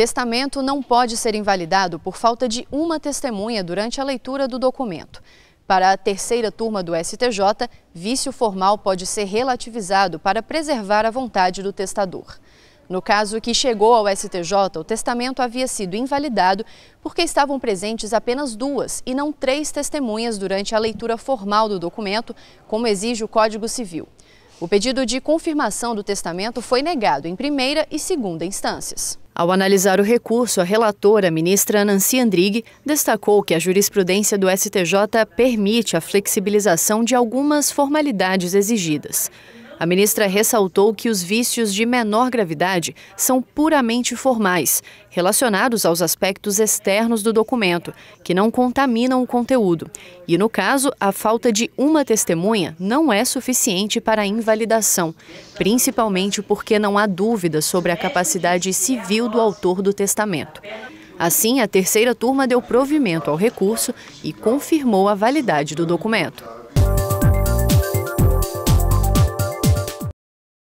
Testamento não pode ser invalidado por falta de uma testemunha durante a leitura do documento. Para a terceira turma do STJ, vício formal pode ser relativizado para preservar a vontade do testador. No caso que chegou ao STJ, o testamento havia sido invalidado porque estavam presentes apenas duas e não três testemunhas durante a leitura formal do documento, como exige o Código Civil. O pedido de confirmação do testamento foi negado em primeira e segunda instâncias. Ao analisar o recurso, a relatora, ministra Nancy Andrighi, destacou que a jurisprudência do STJ permite a flexibilização de algumas formalidades exigidas. A ministra ressaltou que os vícios de menor gravidade são puramente formais, relacionados aos aspectos externos do documento, que não contaminam o conteúdo. E, no caso, a falta de uma testemunha não é suficiente para a invalidação, principalmente porque não há dúvida sobre a capacidade civil do autor do testamento. Assim, a terceira turma deu provimento ao recurso e confirmou a validade do documento.